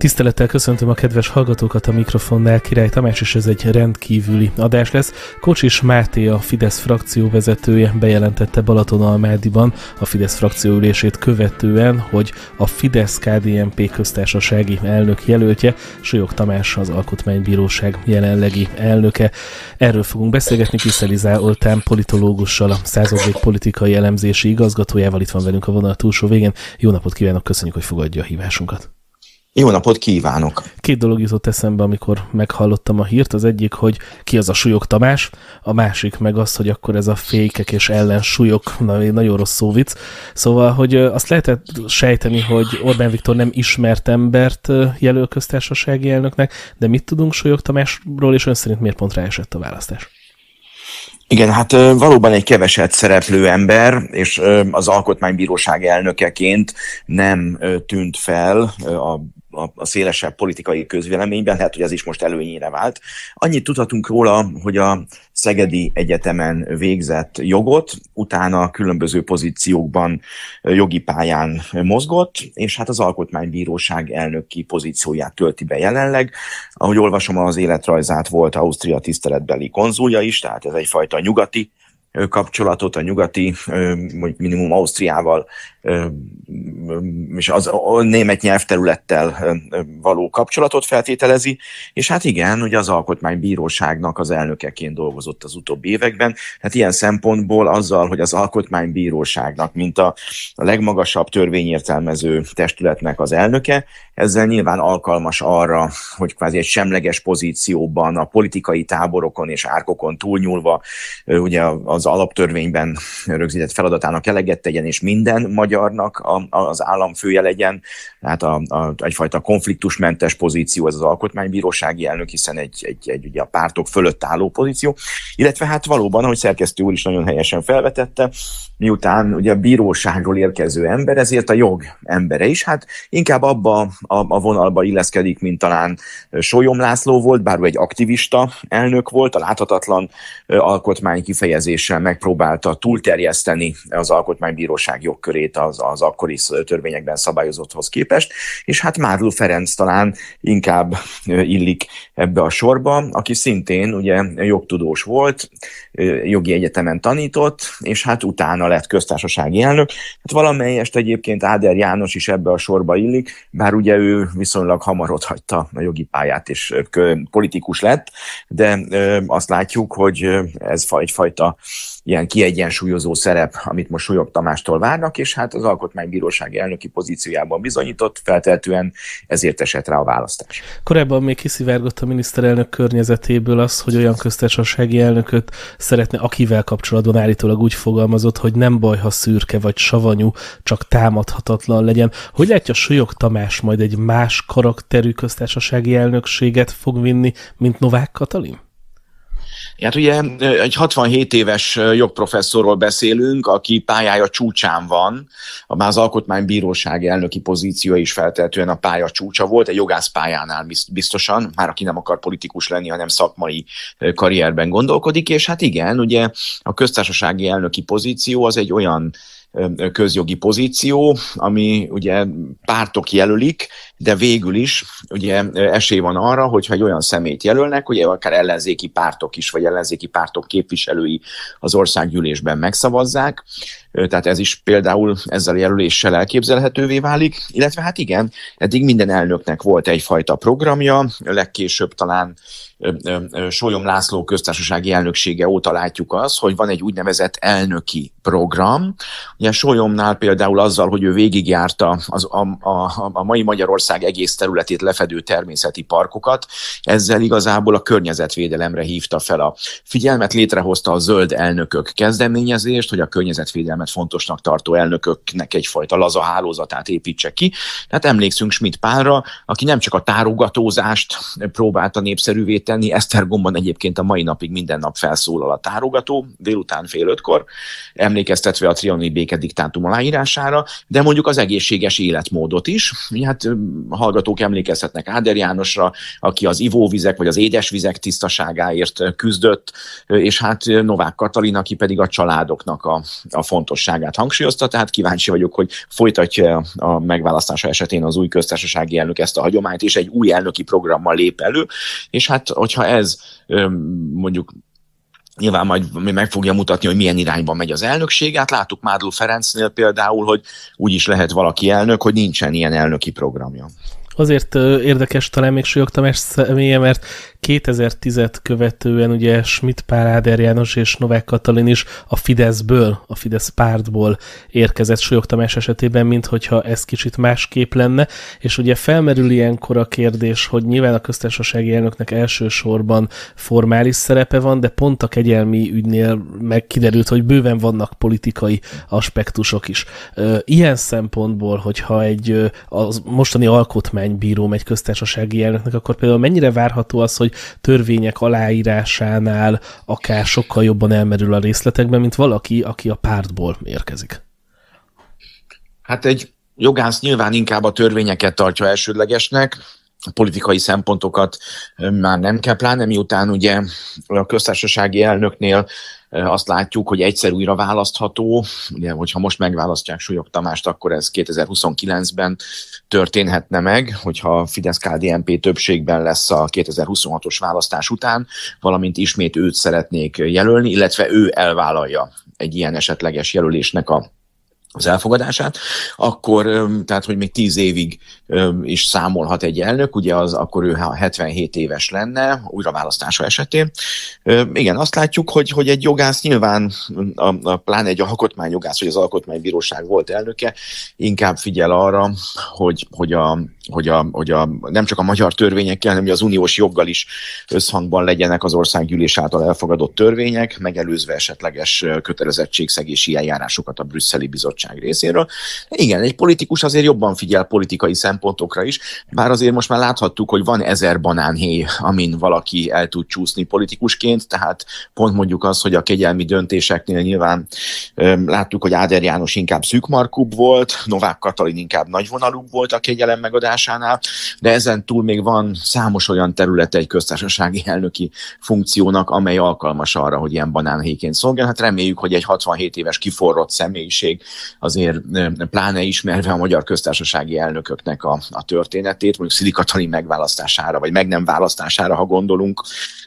Tisztelettel köszöntöm a kedves hallgatókat a mikrofonnál, Király Tamás, és ez egy rendkívüli adás lesz. Kocsis Máté, a Fidesz frakció vezetője bejelentette Balatonalmádiban a Fidesz frakció ülését követően, hogy a fidesz KDMP köztársasági elnök jelöltje, Sőjog Tamás az Alkotmánybíróság jelenlegi elnöke. Erről fogunk beszélgetni Kiszeli Oltán politológussal, a századék politikai elemzési igazgatójával itt van velünk a vonal túlsó végén. Jó napot kívánok, köszönjük, hogy fogadja a hívásunkat. Jó napot kívánok! Két dolog jutott eszembe, amikor meghallottam a hírt. Az egyik, hogy ki az a súlyok Tamás, a másik meg az, hogy akkor ez a fékek és ellensúlyok, na, nagyon rossz szó vicc. Szóval, hogy azt lehetett sejteni, hogy Orbán Viktor nem ismert embert jelöl köztársasági elnöknek, de mit tudunk súlyok Tamásról, és ön szerint miért pont ráesett a választás? Igen, hát valóban egy keveset szereplő ember, és az alkotmánybíróság elnökeként nem tűnt fel a a, a szélesebb politikai közvéleményben, lehet, hogy ez is most előnyére vált. Annyit tudhatunk róla, hogy a Szegedi Egyetemen végzett jogot, utána különböző pozíciókban jogi pályán mozgott, és hát az Alkotmánybíróság elnöki pozícióját tölti be jelenleg. Ahogy olvasom, az életrajzát volt Ausztria tiszteletbeli konzulja is, tehát ez egyfajta nyugati kapcsolatot, a nyugati, minimum Ausztriával és az a német nyelvterülettel való kapcsolatot feltételezi, és hát igen, ugye az alkotmánybíróságnak az elnökeként dolgozott az utóbbi években, hát ilyen szempontból azzal, hogy az alkotmánybíróságnak, mint a, a legmagasabb törvényértelmező testületnek az elnöke, ezzel nyilván alkalmas arra, hogy kvázi egy semleges pozícióban a politikai táborokon és árkokon túlnyúlva ugye az alaptörvényben rögzített feladatának eleget tegyen, és minden magyar magyarnak az államfője legyen, tehát a, a, egyfajta konfliktusmentes pozíció ez az alkotmánybírósági elnök, hiszen egy, egy, egy ugye a pártok fölött álló pozíció, illetve hát valóban, ahogy szerkesztő úr is nagyon helyesen felvetette, miután ugye a bíróságról érkező ember, ezért a jog embere is, hát inkább abba a, a vonalba illeszkedik, mint talán Sólyom László volt, bár ő egy aktivista elnök volt, a láthatatlan alkotmány kifejezéssel megpróbálta túlterjeszteni az alkotmánybíróság jogkörét az, az akkori törvényekben szabályozotthoz képest, és hát Márló Ferenc talán inkább illik ebbe a sorba, aki szintén ugye jogtudós volt, jogi egyetemen tanított, és hát utána lett köztársasági elnök. Hát valamelyest egyébként Áder János is ebbe a sorba illik, bár ugye ő viszonylag hamar ott hagyta a jogi pályát, és politikus lett, de azt látjuk, hogy ez egyfajta ilyen kiegyensúlyozó szerep, amit most Súlyog Tamástól várnak, és hát tehát az alkotmánybíróság elnöki pozíciójában bizonyított, feltehetően ezért esett rá a választás. Korábban még kiszivárgott a miniszterelnök környezetéből az, hogy olyan köztársasági elnököt szeretne, akivel kapcsolatban állítólag úgy fogalmazott, hogy nem baj, ha szürke vagy savanyú, csak támadhatatlan legyen. Hogy látja Solyog Tamás majd egy más karakterű köztársasági elnökséget fog vinni, mint Novák Katalin? Hát ugye egy 67 éves jogprofesszorról beszélünk, aki pályája csúcsán van, már az alkotmánybíróság elnöki pozíció is feltehetően a pálya csúcsa volt, egy pályánál biztosan, már aki nem akar politikus lenni, hanem szakmai karrierben gondolkodik, és hát igen, ugye a köztársasági elnöki pozíció az egy olyan közjogi pozíció, ami ugye pártok jelölik, de végül is ugye esély van arra, hogyha egy olyan szemét jelölnek, ugye akár ellenzéki pártok is, vagy ellenzéki pártok képviselői az országgyűlésben megszavazzák, tehát ez is például ezzel a jelöléssel elképzelhetővé válik, illetve hát igen, eddig minden elnöknek volt egyfajta programja, legkésőbb talán Sólyom László köztársasági elnöksége óta látjuk azt, hogy van egy úgynevezett elnöki program. Ugye Sólyomnál például azzal, hogy ő végigjárta az, a, a, a mai Magyarország egész területét lefedő természeti parkokat, ezzel igazából a környezetvédelemre hívta fel a figyelmet, létrehozta a zöld elnökök kezdeményezést, hogy a környezetvédelmet fontosnak tartó elnököknek egyfajta laza hálózatát építse ki. Tehát emlékszünk Schmidt Pálra, aki nem csak a tárogatózást próbálta népszerűvé tenni. Esztergomban egyébként a mai napig minden nap felszólal a tárogató, délután fél ötkor, emlékeztetve a trianoni békediktátum aláírására, de mondjuk az egészséges életmódot is. Hát hallgatók emlékezhetnek Áder Jánosra, aki az ivóvizek vagy az édesvizek tisztaságáért küzdött, és hát Novák Katalin, aki pedig a családoknak a, a fontosságát hangsúlyozta, tehát kíváncsi vagyok, hogy folytatja a megválasztása esetén az új köztársasági elnök ezt a hagyományt, és egy új elnöki programmal lép elő, és hát hogyha ez mondjuk nyilván majd meg fogja mutatni, hogy milyen irányba megy az elnökség. Hát láttuk Mádló Ferencnél például, hogy úgy is lehet valaki elnök, hogy nincsen ilyen elnöki programja azért érdekes talán még Súlyog Tamás személye, mert 2010-et követően ugye Schmidt Pál Áder János és Novák Katalin is a Fideszből, a Fidesz pártból érkezett Súlyog Tamás esetében, mint hogyha ez kicsit másképp lenne, és ugye felmerül ilyenkor a kérdés, hogy nyilván a köztársasági elnöknek elsősorban formális szerepe van, de pont a kegyelmi ügynél megkiderült, hogy bőven vannak politikai aspektusok is. Ilyen szempontból, hogyha egy az mostani alkotmány néhány bíró megy köztársasági elnöknek, akkor például mennyire várható az, hogy törvények aláírásánál akár sokkal jobban elmerül a részletekben, mint valaki, aki a pártból érkezik? Hát egy jogász nyilván inkább a törvényeket tartja elsődlegesnek, a politikai szempontokat már nem kell, pláne miután ugye a köztársasági elnöknél azt látjuk, hogy egyszer újra választható, ugye, hogyha most megválasztják Súlyog Tamást, akkor ez 2029-ben történhetne meg, hogyha Fidesz-KDNP többségben lesz a 2026-os választás után, valamint ismét őt szeretnék jelölni, illetve ő elvállalja egy ilyen esetleges jelölésnek a az elfogadását, akkor tehát, hogy még tíz évig is számolhat egy elnök, ugye az akkor ő 77 éves lenne, újra választása esetén. Igen, azt látjuk, hogy, hogy egy jogász nyilván, a, a, pláne egy alkotmányjogász, hogy az alkotmánybíróság volt elnöke, inkább figyel arra, hogy, hogy a hogy, a, hogy a, nem csak a magyar törvényekkel, hanem az uniós joggal is összhangban legyenek az országgyűlés által elfogadott törvények, megelőzve esetleges kötelezettségszegési eljárásokat a brüsszeli bizottság részéről. Igen, egy politikus azért jobban figyel politikai szempontokra is, bár azért most már láthattuk, hogy van ezer banánhéj, amin valaki el tud csúszni politikusként, tehát pont mondjuk az, hogy a kegyelmi döntéseknél nyilván öm, láttuk, hogy Áder János inkább szűkmarkúbb volt, Novák Katalin inkább nagyvonalúbb volt a kegyelem megadás megválasztásánál, de ezen túl még van számos olyan terület egy köztársasági elnöki funkciónak, amely alkalmas arra, hogy ilyen banánhéként szolgál. Hát reméljük, hogy egy 67 éves kiforrott személyiség azért pláne ismerve a magyar köztársasági elnököknek a, a történetét, mondjuk Szili megválasztására, vagy meg nem választására, ha gondolunk,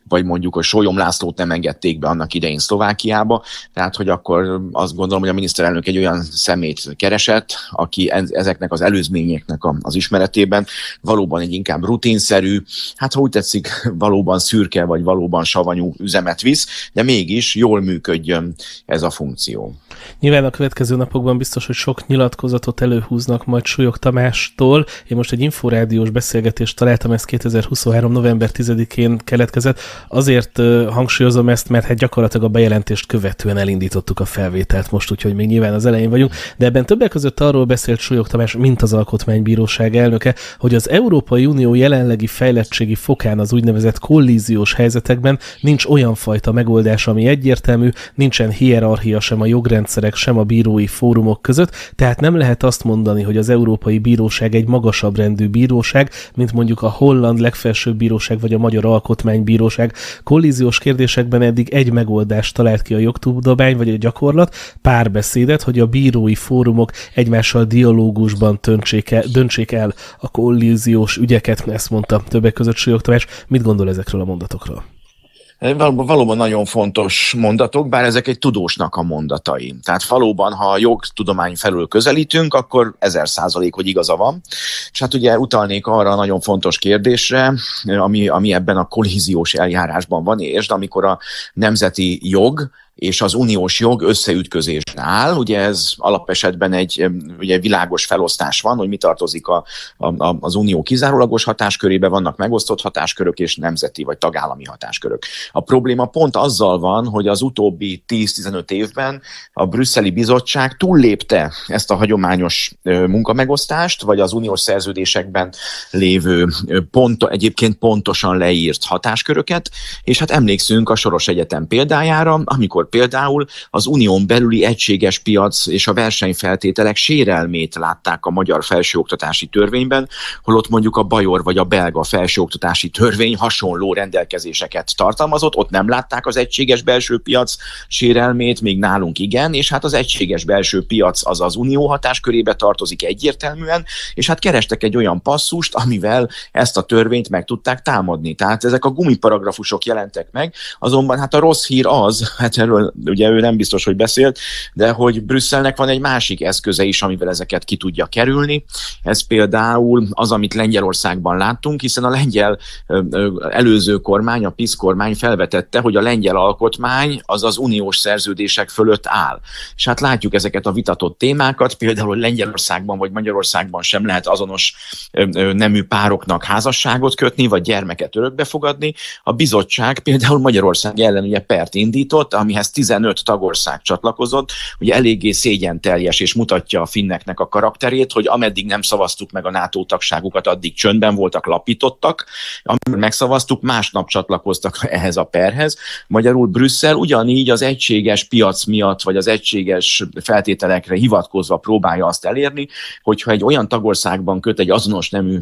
vagy mondjuk, hogy Sólyom Lászlót nem engedték be annak idején Szlovákiába, tehát hogy akkor azt gondolom, hogy a miniszterelnök egy olyan szemét keresett, aki ezeknek az előzményeknek az ismeret esetében valóban egy inkább rutinszerű, hát ha úgy tetszik, valóban szürke vagy valóban savanyú üzemet visz, de mégis jól működjön ez a funkció. Nyilván a következő napokban biztos, hogy sok nyilatkozatot előhúznak majd Súlyog Tamástól. Én most egy inforádiós beszélgetést találtam, ez 2023. november 10-én keletkezett. Azért hangsúlyozom ezt, mert hát gyakorlatilag a bejelentést követően elindítottuk a felvételt most, úgyhogy még nyilván az elején vagyunk, de ebben többek között arról beszélt Súlyog Tamás, mint az Alkotmánybíróság elnök, elnöke, hogy az Európai Unió jelenlegi fejlettségi fokán az úgynevezett kollíziós helyzetekben nincs olyan fajta megoldás, ami egyértelmű, nincsen hierarchia sem a jogrendszerek, sem a bírói fórumok között, tehát nem lehet azt mondani, hogy az Európai Bíróság egy magasabb rendű bíróság, mint mondjuk a holland legfelsőbb bíróság vagy a magyar alkotmánybíróság. Kollíziós kérdésekben eddig egy megoldást talált ki a jogtudomány vagy a gyakorlat, párbeszédet, hogy a bírói fórumok egymással dialógusban döntsék el, döntsék el a kollíziós ügyeket, ezt mondta többek között Súlyog Tamás. Mit gondol ezekről a mondatokról? Hát, valóban, valóban nagyon fontos mondatok, bár ezek egy tudósnak a mondatai. Tehát valóban, ha a jogtudomány felül közelítünk, akkor ezer százalék, hogy igaza van. És hát ugye utalnék arra a nagyon fontos kérdésre, ami, ami ebben a kollíziós eljárásban van, és amikor a nemzeti jog és az uniós jog összeütközésen áll. Ugye ez alapesetben egy ugye világos felosztás van, hogy mi tartozik a, a, a, az unió kizárólagos hatáskörébe, vannak megosztott hatáskörök és nemzeti vagy tagállami hatáskörök. A probléma pont azzal van, hogy az utóbbi 10-15 évben a brüsszeli bizottság túllépte ezt a hagyományos munkamegosztást, vagy az uniós szerződésekben lévő pont, egyébként pontosan leírt hatásköröket, és hát emlékszünk a Soros Egyetem példájára, amikor amikor például az unión belüli egységes piac és a versenyfeltételek sérelmét látták a magyar felsőoktatási törvényben, holott mondjuk a bajor vagy a belga felsőoktatási törvény hasonló rendelkezéseket tartalmazott, ott nem látták az egységes belső piac sérelmét, még nálunk igen, és hát az egységes belső piac az az unió hatáskörébe tartozik egyértelműen, és hát kerestek egy olyan passzust, amivel ezt a törvényt meg tudták támadni. Tehát ezek a gumiparagrafusok jelentek meg, azonban hát a rossz hír az, hát erről erről ugye ő nem biztos, hogy beszélt, de hogy Brüsszelnek van egy másik eszköze is, amivel ezeket ki tudja kerülni. Ez például az, amit Lengyelországban láttunk, hiszen a lengyel előző kormány, a PISZ kormány felvetette, hogy a lengyel alkotmány az az uniós szerződések fölött áll. És hát látjuk ezeket a vitatott témákat, például hogy Lengyelországban vagy Magyarországban sem lehet azonos nemű pároknak házasságot kötni, vagy gyermeket örökbefogadni. A bizottság például Magyarország ellen ugye pert indított, amihez hát amihez 15 tagország csatlakozott, hogy eléggé szégyen teljes, és mutatja a finneknek a karakterét, hogy ameddig nem szavaztuk meg a NATO tagságukat, addig csöndben voltak, lapítottak, amikor megszavaztuk, másnap csatlakoztak ehhez a perhez. Magyarul Brüsszel ugyanígy az egységes piac miatt, vagy az egységes feltételekre hivatkozva próbálja azt elérni, hogyha egy olyan tagországban köt egy azonos nemű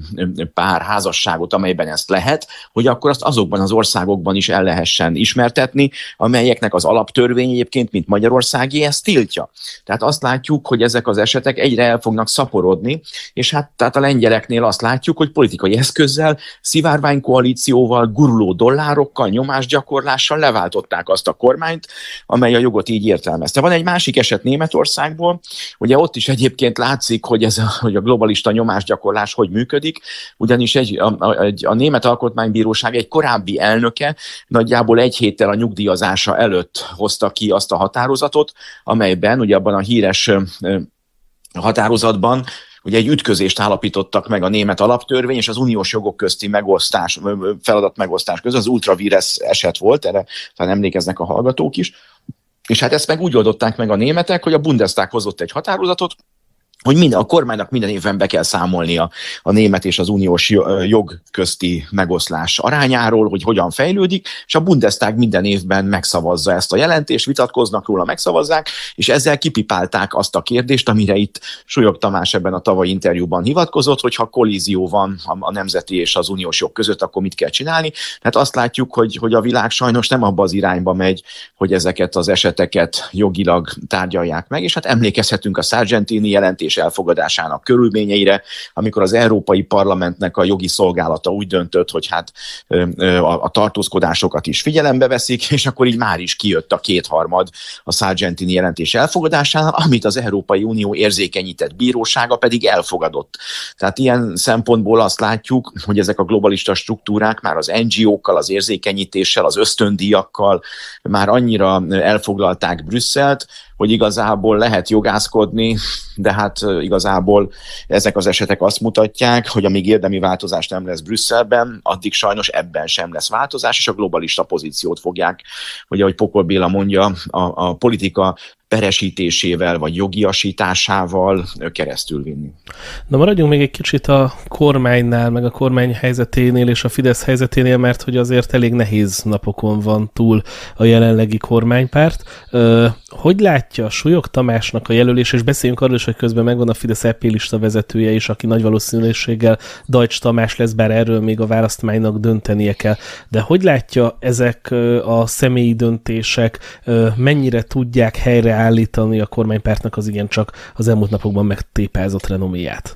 pár házasságot, amelyben ezt lehet, hogy akkor azt azokban az országokban is el lehessen ismertetni, amelyeknek az alap alaptörvény egyébként, mint Magyarországi, ezt tiltja. Tehát azt látjuk, hogy ezek az esetek egyre el fognak szaporodni, és hát tehát a lengyeleknél azt látjuk, hogy politikai eszközzel, szivárványkoalícióval, guruló dollárokkal, nyomásgyakorlással leváltották azt a kormányt, amely a jogot így értelmezte. Van egy másik eset Németországból, ugye ott is egyébként látszik, hogy, ez a, hogy a globalista nyomásgyakorlás hogy működik, ugyanis egy, a, a, a Német Alkotmánybíróság egy korábbi elnöke nagyjából egy héttel a nyugdíjazása előtt hozta ki azt a határozatot, amelyben ugye abban a híres határozatban ugye egy ütközést állapítottak meg a német alaptörvény és az uniós jogok közti megosztás, feladat megosztás között, az ultravírus eset volt, erre talán emlékeznek a hallgatók is, és hát ezt meg úgy oldották meg a németek, hogy a Bundestag hozott egy határozatot, hogy minden a kormánynak minden évben be kell számolnia a német és az uniós jog közti megoszlás arányáról, hogy hogyan fejlődik, és a Bundestag minden évben megszavazza ezt a jelentést, vitatkoznak róla, megszavazzák, és ezzel kipipálták azt a kérdést, amire itt Súlyog Tamás ebben a tavalyi interjúban hivatkozott, hogy ha kollízió van a nemzeti és az uniós jog között, akkor mit kell csinálni. Tehát azt látjuk, hogy, hogy a világ sajnos nem abba az irányba megy, hogy ezeket az eseteket jogilag tárgyalják meg, és hát emlékezhetünk a Sargentini jelentés szerződés elfogadásának körülményeire, amikor az Európai Parlamentnek a jogi szolgálata úgy döntött, hogy hát a tartózkodásokat is figyelembe veszik, és akkor így már is kijött a kétharmad a Sargentini jelentés elfogadásánál, amit az Európai Unió érzékenyített bírósága pedig elfogadott. Tehát ilyen szempontból azt látjuk, hogy ezek a globalista struktúrák már az NGO-kkal, az érzékenyítéssel, az ösztöndíjakkal már annyira elfoglalták Brüsszelt, hogy igazából lehet jogászkodni, de hát igazából ezek az esetek azt mutatják, hogy amíg érdemi változás nem lesz Brüsszelben, addig sajnos ebben sem lesz változás, és a globalista pozíciót fogják, hogy ahogy Pokol Béla mondja, a, a politika peresítésével vagy jogiasításával keresztül vinni. Na maradjunk még egy kicsit a kormánynál, meg a kormány helyzeténél és a Fidesz helyzeténél, mert hogy azért elég nehéz napokon van túl a jelenlegi kormánypárt. Hogy látja Súlyog Tamásnak a jelölés, és beszéljünk arról is, hogy közben megvan a Fidesz EP lista vezetője is, aki nagy valószínűséggel Dajcs Tamás lesz, bár erről még a választmánynak döntenie kell. De hogy látja ezek a személyi döntések, mennyire tudják helyre állítani a kormánypártnak az igen csak az elmúlt napokban megtépázott renoméját.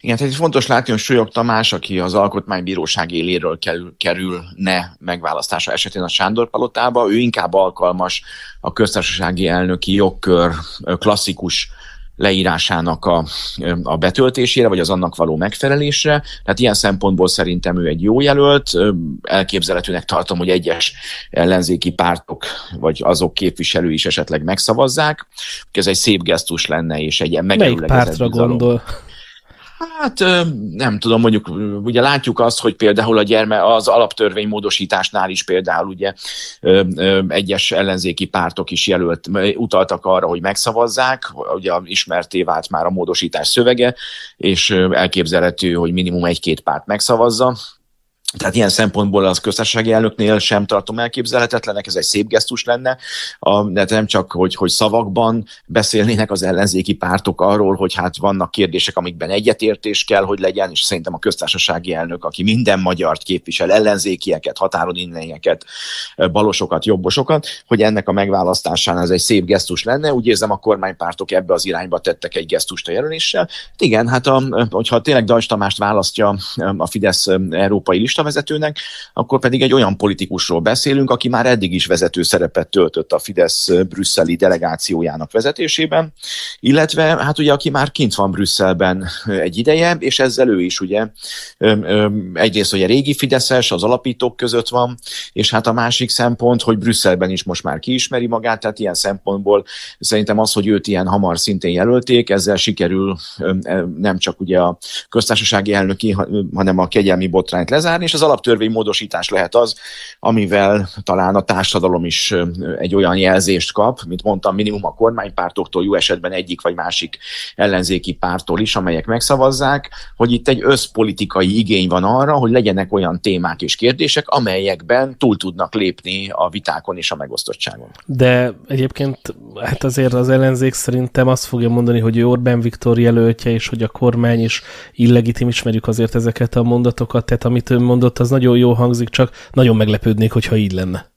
Igen, tehát fontos látni, hogy Súlyog Tamás, aki az alkotmánybíróság éléről kerülne megválasztása esetén a Sándor Palotába, ő inkább alkalmas a köztársasági elnöki jogkör klasszikus leírásának a, a betöltésére, vagy az annak való megfelelésre. Tehát ilyen szempontból szerintem ő egy jó jelölt. Elképzelhetőnek tartom, hogy egyes ellenzéki pártok, vagy azok képviselői is esetleg megszavazzák. Ez egy szép gesztus lenne, és egy ilyen Melyik pártra bizalom. gondol? Hát nem tudom, mondjuk ugye látjuk azt, hogy például a gyerme az alaptörvény módosításnál is például ugye egyes ellenzéki pártok is jelölt, utaltak arra, hogy megszavazzák, ugye ismerté vált már a módosítás szövege, és elképzelhető, hogy minimum egy-két párt megszavazza, tehát ilyen szempontból az köztársasági elnöknél sem tartom elképzelhetetlenek, ez egy szép gesztus lenne, de hát nem csak, hogy, hogy szavakban beszélnének az ellenzéki pártok arról, hogy hát vannak kérdések, amikben egyetértés kell, hogy legyen, és szerintem a köztársasági elnök, aki minden magyart képvisel, ellenzékieket, határon innenieket, balosokat, jobbosokat, hogy ennek a megválasztásán ez egy szép gesztus lenne. Úgy érzem, a kormánypártok ebbe az irányba tettek egy gesztust a jelöléssel. Igen, hát a, hogyha tényleg Dajs Tamást választja a Fidesz európai lista vezetőnek, akkor pedig egy olyan politikusról beszélünk, aki már eddig is vezető szerepet töltött a Fidesz brüsszeli delegációjának vezetésében, illetve hát ugye aki már kint van Brüsszelben egy ideje, és ezzel ő is ugye egyrészt ugye régi Fideszes, az alapítók között van, és hát a másik szempont, hogy Brüsszelben is most már kiismeri magát, tehát ilyen szempontból szerintem az, hogy őt ilyen hamar szintén jelölték, ezzel sikerül nem csak ugye a köztársasági elnöki, hanem a kegyelmi botrányt lezárni, és az módosítás lehet az, amivel talán a társadalom is egy olyan jelzést kap, mint mondtam, minimum a kormánypártoktól, jó esetben egyik vagy másik ellenzéki pártól is, amelyek megszavazzák, hogy itt egy összpolitikai igény van arra, hogy legyenek olyan témák és kérdések, amelyekben túl tudnak lépni a vitákon és a megosztottságon. De egyébként hát azért az ellenzék szerintem azt fogja mondani, hogy Orbán Viktor jelöltje, és hogy a kormány is illegitim, ismerjük azért ezeket a mondatokat, tehát amit ön mond, mondott, az nagyon jó hangzik, csak nagyon meglepődnék, hogyha így lenne.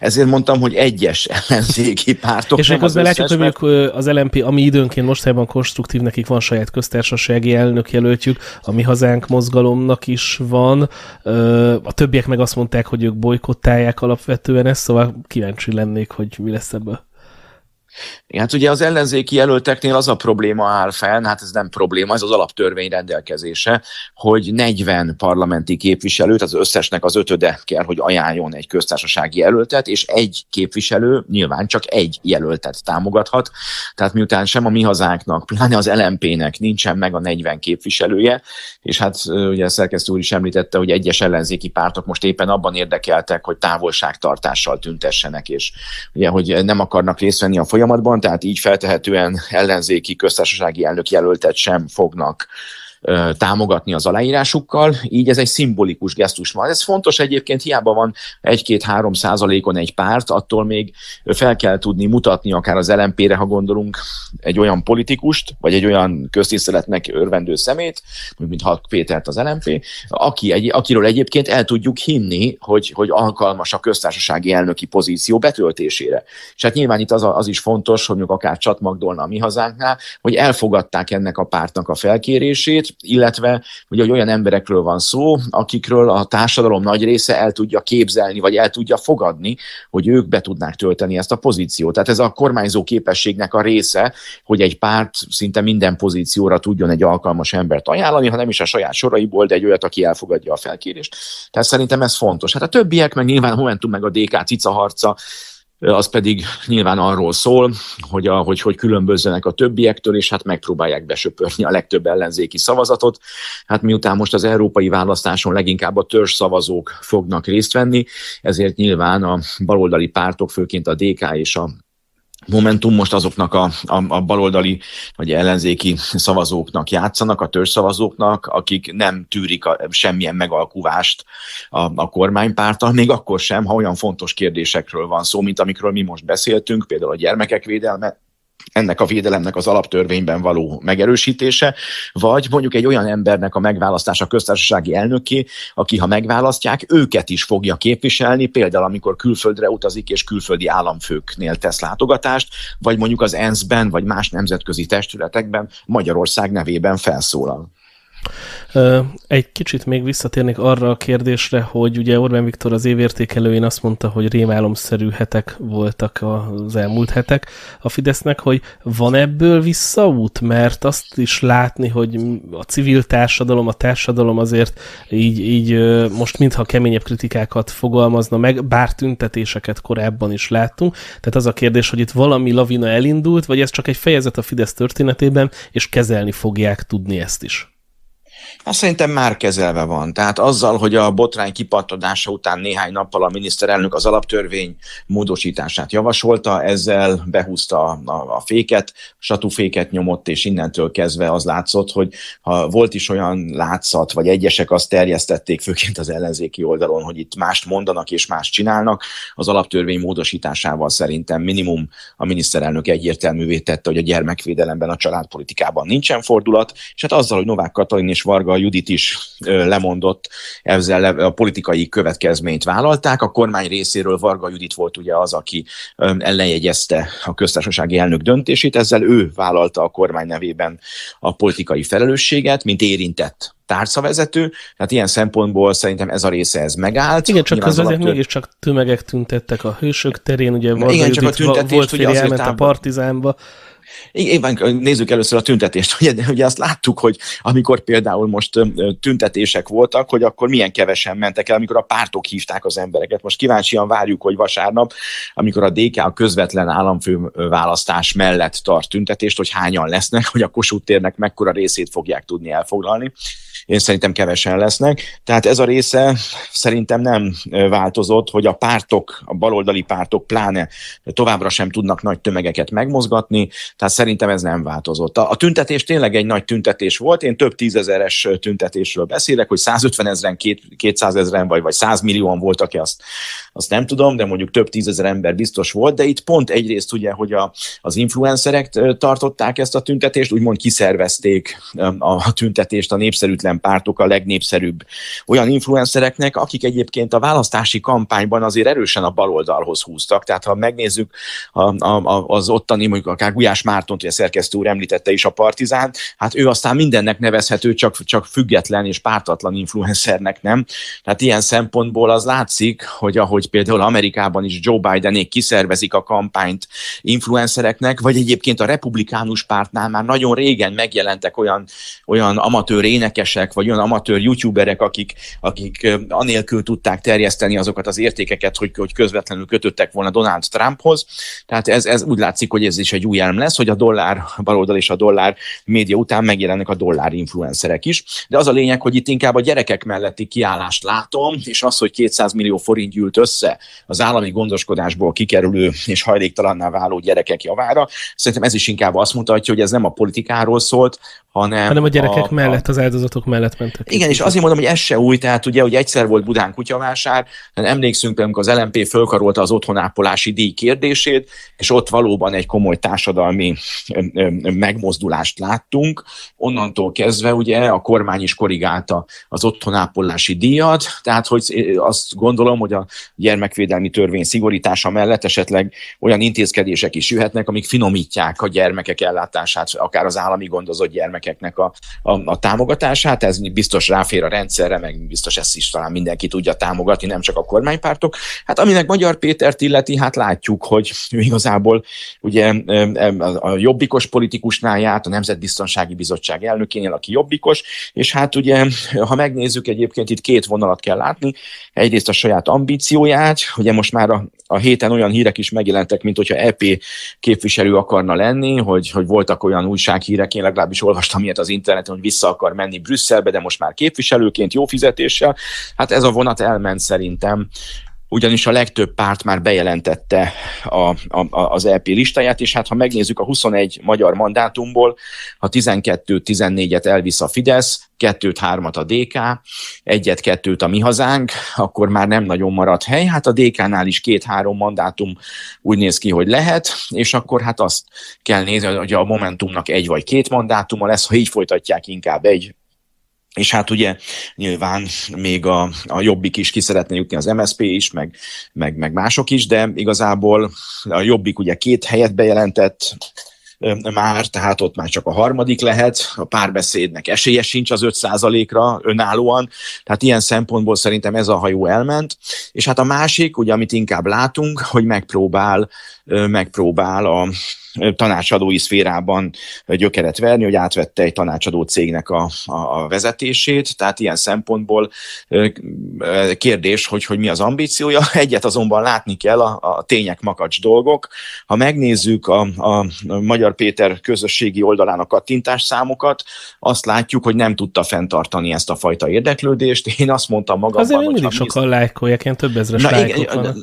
Ezért mondtam, hogy egyes ellenzéki pártok. És akkor látjuk, hogy mert... az LMP, ami időnként mostában konstruktív, nekik van saját köztársasági elnökjelöltjük, a Mi Hazánk mozgalomnak is van. A többiek meg azt mondták, hogy ők bolykottálják alapvetően ezt, szóval kíváncsi lennék, hogy mi lesz ebből. Hát ugye az ellenzéki jelölteknél az a probléma áll fel, hát ez nem probléma, ez az alaptörvény rendelkezése, hogy 40 parlamenti képviselő, az összesnek az ötöde kell, hogy ajánljon egy köztársasági jelöltet, és egy képviselő nyilván csak egy jelöltet támogathat. Tehát miután sem a mi hazánknak, pláne az LMP-nek nincsen meg a 40 képviselője, és hát ugye szerkesztő úr is említette, hogy egyes ellenzéki pártok most éppen abban érdekeltek, hogy távolságtartással tüntessenek, és ugye, hogy nem akarnak részt venni a folyamatban, folyamatban, tehát így feltehetően ellenzéki köztársasági elnök jelöltet sem fognak támogatni az aláírásukkal, így ez egy szimbolikus gesztus van. Ez fontos egyébként, hiába van 1-2-3 százalékon egy párt, attól még fel kell tudni mutatni akár az LMP-re, ha gondolunk, egy olyan politikust, vagy egy olyan köztiszteletnek örvendő szemét, mint ha Pétert az LMP, aki egy, akiről egyébként el tudjuk hinni, hogy, hogy alkalmas a köztársasági elnöki pozíció betöltésére. És hát nyilván itt az, a, az is fontos, hogy akár Csat Magdolna a mi hazánknál, hogy elfogadták ennek a pártnak a felkérését, illetve ugye, hogy olyan emberekről van szó, akikről a társadalom nagy része el tudja képzelni, vagy el tudja fogadni, hogy ők be tudnák tölteni ezt a pozíciót. Tehát ez a kormányzó képességnek a része, hogy egy párt szinte minden pozícióra tudjon egy alkalmas embert ajánlani, ha nem is a saját soraiból, de egy olyat, aki elfogadja a felkérést. Tehát szerintem ez fontos. Hát a többiek, meg nyilván a Momentum, meg a DK, cica harca, az pedig nyilván arról szól, hogy, a, hogy, hogy különbözzenek a többiektől, és hát megpróbálják besöpörni a legtöbb ellenzéki szavazatot. Hát miután most az európai választáson leginkább a törzs szavazók fognak részt venni, ezért nyilván a baloldali pártok, főként a DK és a Momentum most azoknak a, a, a baloldali vagy ellenzéki szavazóknak játszanak, a törzszavazóknak, akik nem tűrik a, semmilyen megalkuvást a, a kormánypártal, még akkor sem, ha olyan fontos kérdésekről van szó, mint amikről mi most beszéltünk, például a gyermekek védelme, ennek a védelemnek az alaptörvényben való megerősítése, vagy mondjuk egy olyan embernek a megválasztása köztársasági elnöki, aki ha megválasztják, őket is fogja képviselni, például amikor külföldre utazik és külföldi államfőknél tesz látogatást, vagy mondjuk az ENSZ-ben, vagy más nemzetközi testületekben Magyarország nevében felszólal. Egy kicsit még visszatérnék arra a kérdésre, hogy ugye Orbán Viktor az évértékelőjén azt mondta, hogy rémálomszerű hetek voltak az elmúlt hetek a Fidesznek, hogy van ebből visszaút? Mert azt is látni, hogy a civil társadalom, a társadalom azért így, így most mintha keményebb kritikákat fogalmazna meg, bár tüntetéseket korábban is láttunk. Tehát az a kérdés, hogy itt valami lavina elindult, vagy ez csak egy fejezet a Fidesz történetében, és kezelni fogják tudni ezt is. Hát szerintem már kezelve van. Tehát azzal, hogy a botrány kipattadása után néhány nappal a miniszterelnök az alaptörvény módosítását javasolta, ezzel behúzta a, a, a féket, satúféket nyomott, és innentől kezdve az látszott, hogy ha volt is olyan látszat, vagy egyesek azt terjesztették, főként az ellenzéki oldalon, hogy itt mást mondanak és mást csinálnak, az alaptörvény módosításával szerintem minimum a miniszterelnök egyértelművé tette, hogy a gyermekvédelemben, a családpolitikában nincsen fordulat, és hát azzal, hogy Novák Katalin és Varga Judit is lemondott, ezzel a politikai következményt vállalták. A kormány részéről Varga Judit volt ugye az, aki ellenjegyezte a köztársasági elnök döntését, ezzel ő vállalta a kormány nevében a politikai felelősséget, mint érintett tárcavezető, tehát ilyen szempontból szerintem ez a része ez megállt. Igen, csak az azért tör... csak tömegek tüntettek a hősök terén, ugye Varga igen, Judit csak a tüntetés, volt, hogy elment a partizánba, igen, nézzük először a tüntetést. Ugye, ugye azt láttuk, hogy amikor például most tüntetések voltak, hogy akkor milyen kevesen mentek el, amikor a pártok hívták az embereket. Most kíváncsian várjuk, hogy vasárnap, amikor a DK a közvetlen államfő választás mellett tart tüntetést, hogy hányan lesznek, hogy a Kossuth térnek mekkora részét fogják tudni elfoglalni én szerintem kevesen lesznek. Tehát ez a része szerintem nem változott, hogy a pártok, a baloldali pártok pláne továbbra sem tudnak nagy tömegeket megmozgatni, tehát szerintem ez nem változott. A, a tüntetés tényleg egy nagy tüntetés volt, én több tízezeres tüntetésről beszélek, hogy 150 ezeren, 200 ezeren vagy, vagy 100 millióan voltak-e, azt, azt nem tudom, de mondjuk több tízezer ember biztos volt, de itt pont egyrészt ugye, hogy a, az influencerek tartották ezt a tüntetést, úgymond kiszervezték a tüntetést a népszerűtlen olyan pártok a legnépszerűbb olyan influencereknek, akik egyébként a választási kampányban azért erősen a baloldalhoz húztak. Tehát ha megnézzük a, a, a, az ottani, mondjuk akár Gulyás Mártont, ugye szerkesztő úr említette is a Partizán, hát ő aztán mindennek nevezhető, csak, csak független és pártatlan influencernek nem. Tehát ilyen szempontból az látszik, hogy ahogy például Amerikában is Joe Bidenék kiszervezik a kampányt influencereknek, vagy egyébként a republikánus pártnál már nagyon régen megjelentek olyan, olyan amatőr énekesek, influencerek, vagy olyan amatőr youtuberek, akik, akik anélkül tudták terjeszteni azokat az értékeket, hogy, hogy közvetlenül kötöttek volna Donald Trumphoz. Tehát ez, ez úgy látszik, hogy ez is egy új elem lesz, hogy a dollár baloldal és a dollár média után megjelennek a dollár influencerek is. De az a lényeg, hogy itt inkább a gyerekek melletti kiállást látom, és az, hogy 200 millió forint gyűlt össze az állami gondoskodásból kikerülő és hajléktalanná váló gyerekek javára, szerintem ez is inkább azt mutatja, hogy ez nem a politikáról szólt, hanem, hanem a gyerekek a, mellett, az áldozatok mellett mentek. Igen, és azért mondom, hogy ez se új, tehát ugye, hogy egyszer volt Budán kutyavásár, emlékszünk, amikor az LMP fölkarolta az otthonápolási díj kérdését, és ott valóban egy komoly társadalmi megmozdulást láttunk. Onnantól kezdve ugye a kormány is korrigálta az otthonápolási díjat, tehát hogy azt gondolom, hogy a gyermekvédelmi törvény szigorítása mellett esetleg olyan intézkedések is jöhetnek, amik finomítják a gyermekek ellátását, akár az állami gondozott gyermekeknek a, a, a támogatását ez biztos ráfér a rendszerre, meg biztos ezt is talán mindenki tudja támogatni, nem csak a kormánypártok. Hát aminek Magyar Pétert illeti, hát látjuk, hogy ő igazából ugye a jobbikos politikusnál járt, a Nemzetbiztonsági Bizottság elnökénél, aki jobbikos, és hát ugye, ha megnézzük egyébként, itt két vonalat kell látni. Egyrészt a saját ambícióját, ugye most már a, a héten olyan hírek is megjelentek, mint hogyha EP képviselő akarna lenni, hogy, hogy voltak olyan újsághírek, én legalábbis olvastam ilyet az interneten, hogy vissza akar menni Brüsszel, Brüsszelbe, de most már képviselőként, jó fizetéssel. Hát ez a vonat elment szerintem ugyanis a legtöbb párt már bejelentette a, a, az LP e listáját, és hát ha megnézzük a 21 magyar mandátumból, ha 12-14-et elvisz a Fidesz, 2-3-at a DK, 1-2-t a Mi Hazánk, akkor már nem nagyon marad hely. Hát a DK-nál is két-három mandátum úgy néz ki, hogy lehet, és akkor hát azt kell nézni, hogy a Momentumnak egy vagy két mandátuma lesz, ha így folytatják inkább egy és hát ugye nyilván még a, a Jobbik is ki szeretne jutni, az MSP is, meg, meg, meg mások is, de igazából a Jobbik ugye két helyet bejelentett, már, tehát ott már csak a harmadik lehet, a párbeszédnek esélye sincs az 5%-ra önállóan, tehát ilyen szempontból szerintem ez a hajó elment, és hát a másik, ugye amit inkább látunk, hogy megpróbál, megpróbál a tanácsadói szférában gyökeret verni, hogy átvette egy tanácsadó cégnek a, a vezetését, tehát ilyen szempontból kérdés, hogy, hogy mi az ambíciója. Egyet azonban látni kell, a, a tények makacs dolgok. Ha megnézzük a, a magyar Péter közösségi oldalán a kattintás számokat, azt látjuk, hogy nem tudta fenntartani ezt a fajta érdeklődést. Én azt mondtam magamban, Azért hogy... Azért mindig sokan lájkolják, ilyen több ezres Na, van.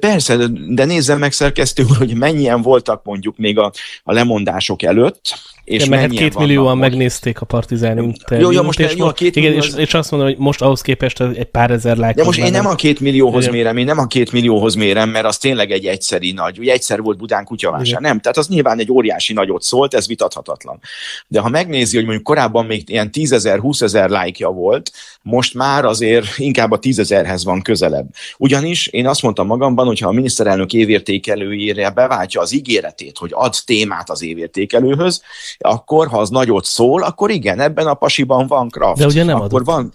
Persze, de nézzem meg szerkesztő úr, hogy mennyien voltak mondjuk még a, a lemondások előtt, és ja, mert hát két millióan most? megnézték a Partizán interjút. Jó, jó, most, és, jó, a két igen, millió és, és, azt mondom, hogy most ahhoz képest egy pár ezer lájk. De most én nem a két millióhoz igen. mérem, én nem a két millióhoz mérem, mert az tényleg egy egyszeri nagy. Ugye egyszer volt Budán igen. nem? Tehát az nyilván egy óriási nagyot szólt, ez vitathatatlan. De ha megnézi, hogy mondjuk korábban még ilyen tízezer húszezer lájkja volt, most már azért inkább a tízezerhez van közelebb. Ugyanis én azt mondtam magamban, hogy ha a miniszterelnök évértékelőjére beváltja az ígéretét, hogy ad témát az évértékelőhöz, akkor ha az nagyot szól, akkor igen, ebben a pasiban van kraft. De ugye nem akkor adott. van.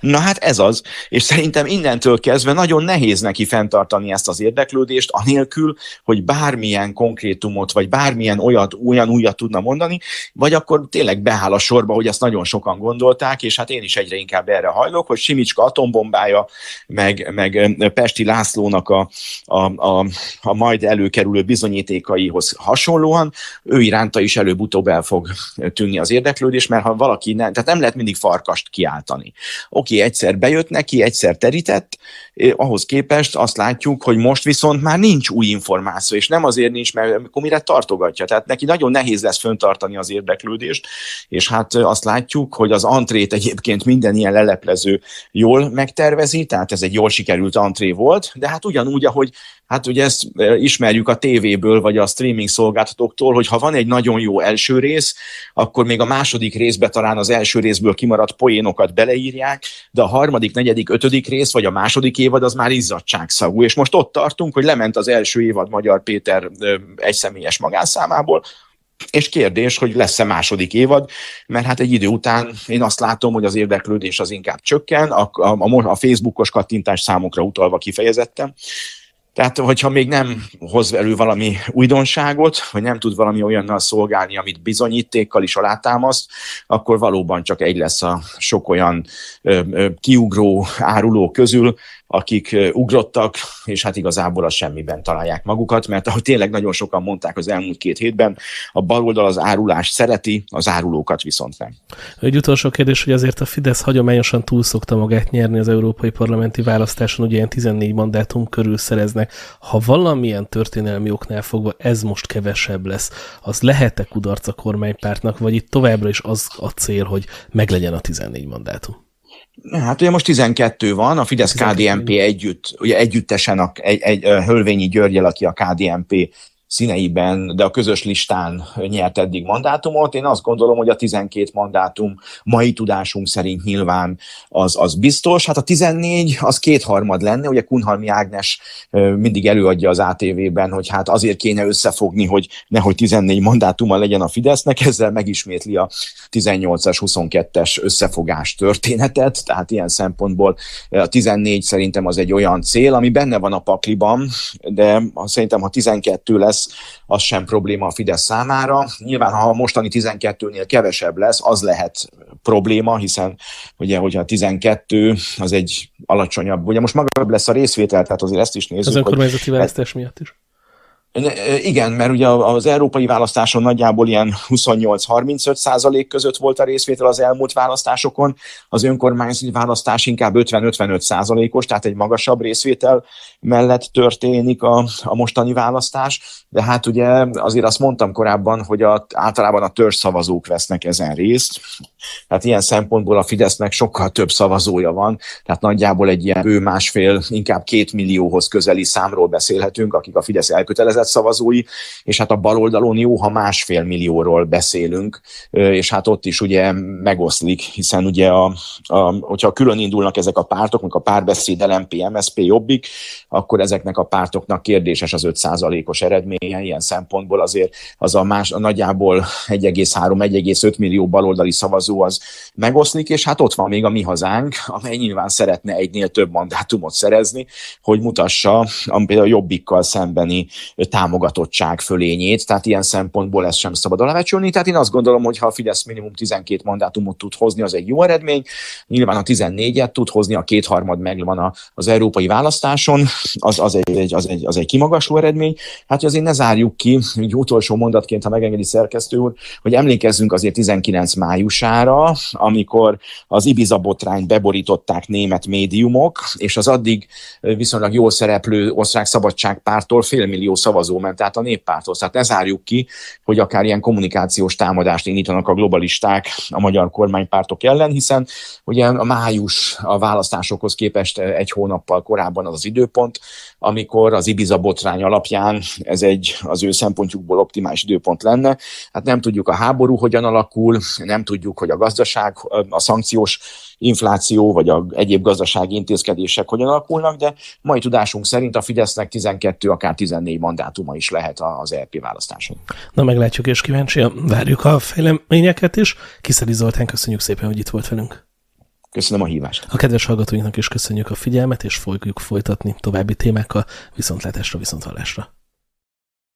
Na hát ez az, és szerintem innentől kezdve nagyon nehéz neki fenntartani ezt az érdeklődést, anélkül, hogy bármilyen konkrétumot, vagy bármilyen olyat, olyan újat tudna mondani, vagy akkor tényleg beáll a sorba, hogy ezt nagyon sokan gondolták, és hát én is egyre inkább erre hajlok, hogy Simicska atombombája, meg, meg Pesti Lászlónak a, a, a, a majd előkerülő bizonyítékaihoz hasonlóan, ő iránta is előbb-utóbb el fog tűnni az érdeklődés, mert ha valaki nem, tehát nem lehet mindig farkast kiáltani oké, egyszer bejött neki, egyszer terített, ahhoz képest azt látjuk, hogy most viszont már nincs új információ, és nem azért nincs, mert amikor mire tartogatja. Tehát neki nagyon nehéz lesz föntartani az érdeklődést, és hát azt látjuk, hogy az antrét egyébként minden ilyen leleplező jól megtervezi, tehát ez egy jól sikerült antré volt, de hát ugyanúgy, ahogy Hát ugye ezt ismerjük a tévéből, vagy a streaming szolgáltatóktól, hogy ha van egy nagyon jó első rész, akkor még a második részbe talán az első részből kimaradt poénokat beleírják, de a harmadik, negyedik, ötödik rész, vagy a második évad az már izzadságszagú, és most ott tartunk, hogy lement az első évad Magyar Péter egy személyes magánszámából, és kérdés, hogy lesz-e második évad, mert hát egy idő után én azt látom, hogy az érdeklődés az inkább csökken, a, a, a Facebookos kattintás számokra utalva kifejezettem, tehát, hogyha még nem hoz elő valami újdonságot, vagy nem tud valami olyannal szolgálni, amit bizonyítékkal is alátámaszt, akkor valóban csak egy lesz a sok olyan ö, ö, kiugró áruló közül, akik ugrottak, és hát igazából a semmiben találják magukat, mert ahogy tényleg nagyon sokan mondták az elmúlt két hétben, a baloldal az árulást szereti, az árulókat viszont nem. Egy utolsó kérdés, hogy azért a Fidesz hagyományosan túl szokta magát nyerni az európai parlamenti választáson, ugye ilyen 14 mandátum körül szereznek. Ha valamilyen történelmi oknál fogva ez most kevesebb lesz, az lehet-e kudarc a kormánypártnak, vagy itt továbbra is az a cél, hogy meglegyen a 14 mandátum? Hát ugye most 12 van, a fidesz kdnp együtt, ugye együttesen a, egy, egy, Hölvényi Györgyel, aki a KDNP színeiben, de a közös listán nyert eddig mandátumot. Én azt gondolom, hogy a 12 mandátum mai tudásunk szerint nyilván az, az biztos. Hát a 14 az kétharmad lenne, ugye Kunhalmi Ágnes mindig előadja az ATV-ben, hogy hát azért kéne összefogni, hogy nehogy 14 mandátuma legyen a Fidesznek, ezzel megismétli a 18-as, 22-es összefogás történetet, tehát ilyen szempontból a 14 szerintem az egy olyan cél, ami benne van a pakliban, de szerintem ha 12 lesz, lesz, az sem probléma a Fidesz számára. Nyilván, ha a mostani 12-nél kevesebb lesz, az lehet probléma, hiszen ugye, hogyha 12, az egy alacsonyabb, ugye most magabb lesz a részvétel, tehát azért ezt is nézzük. Az önkormányzati választás miatt is. Igen, mert ugye az európai választáson nagyjából ilyen 28-35 százalék között volt a részvétel az elmúlt választásokon, az önkormányzati választás inkább 50-55 százalékos, tehát egy magasabb részvétel mellett történik a, a mostani választás, de hát ugye azért azt mondtam korábban, hogy a, általában a szavazók vesznek ezen részt, tehát ilyen szempontból a Fidesznek sokkal több szavazója van, tehát nagyjából egy ilyen ő másfél, inkább két millióhoz közeli számról beszélhetünk, akik a Fidesz elkötelezett kerület szavazói, és hát a baloldalon jó, ha másfél millióról beszélünk, és hát ott is ugye megoszlik, hiszen ugye a, a, hogyha külön indulnak ezek a pártok, mondjuk a párbeszéd, LMP, MSZP, Jobbik, akkor ezeknek a pártoknak kérdéses az 5%-os eredménye, ilyen szempontból azért az a más, a nagyjából 1,3-1,5 millió baloldali szavazó az megoszlik, és hát ott van még a mi hazánk, amely nyilván szeretne egynél több mandátumot szerezni, hogy mutassa a például Jobbikkal szembeni támogatottság fölényét, tehát ilyen szempontból ezt sem szabad alávecsülni. Tehát én azt gondolom, hogy ha a Fidesz minimum 12 mandátumot tud hozni, az egy jó eredmény. Nyilván a 14-et tud hozni, a kétharmad megvan az európai választáson, az, az, egy, az, egy, az egy kimagasló eredmény. Hát, hogy azért ne zárjuk ki, így utolsó mondatként, ha megengedi szerkesztő úr, hogy emlékezzünk azért 19 májusára, amikor az Ibiza botrányt beborították német médiumok, és az addig viszonylag jól szereplő osztrák szabadságpártól félmillió szavazat szavazó ment át a néppárthoz. Tehát ne zárjuk ki, hogy akár ilyen kommunikációs támadást indítanak a globalisták a magyar kormánypártok ellen, hiszen ugye a május a választásokhoz képest eh, egy hónappal korábban az az időpont, amikor az Ibiza botrány alapján ez egy az ő szempontjukból optimális időpont lenne. Hát nem tudjuk a háború hogyan alakul, nem tudjuk, hogy a gazdaság, eh, a szankciós infláció vagy a egyéb gazdasági intézkedések hogyan alakulnak, de mai tudásunk szerint a Fidesznek 12, akár 14 mandátuma is lehet az EP választáson. Na meglátjuk és kíváncsi, várjuk a fejleményeket is. Kiszeri Zoltán, köszönjük szépen, hogy itt volt velünk. Köszönöm a hívást. A kedves hallgatóinknak is köszönjük a figyelmet, és fogjuk folytatni további témákkal. Viszontlátásra, viszontlátásra.